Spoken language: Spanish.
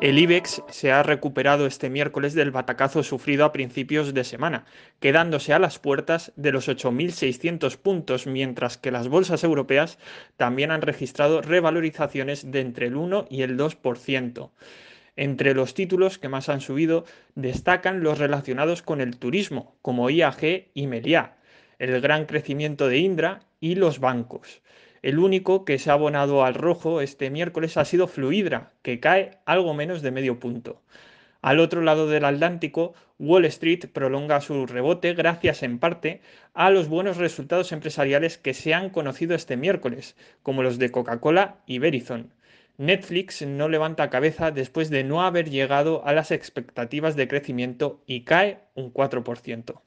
El IBEX se ha recuperado este miércoles del batacazo sufrido a principios de semana, quedándose a las puertas de los 8.600 puntos, mientras que las bolsas europeas también han registrado revalorizaciones de entre el 1 y el 2%. Entre los títulos que más han subido destacan los relacionados con el turismo, como IAG y Meliá, el gran crecimiento de Indra y los bancos. El único que se ha abonado al rojo este miércoles ha sido Fluidra, que cae algo menos de medio punto. Al otro lado del Atlántico, Wall Street prolonga su rebote gracias en parte a los buenos resultados empresariales que se han conocido este miércoles, como los de Coca-Cola y Verizon. Netflix no levanta cabeza después de no haber llegado a las expectativas de crecimiento y cae un 4%.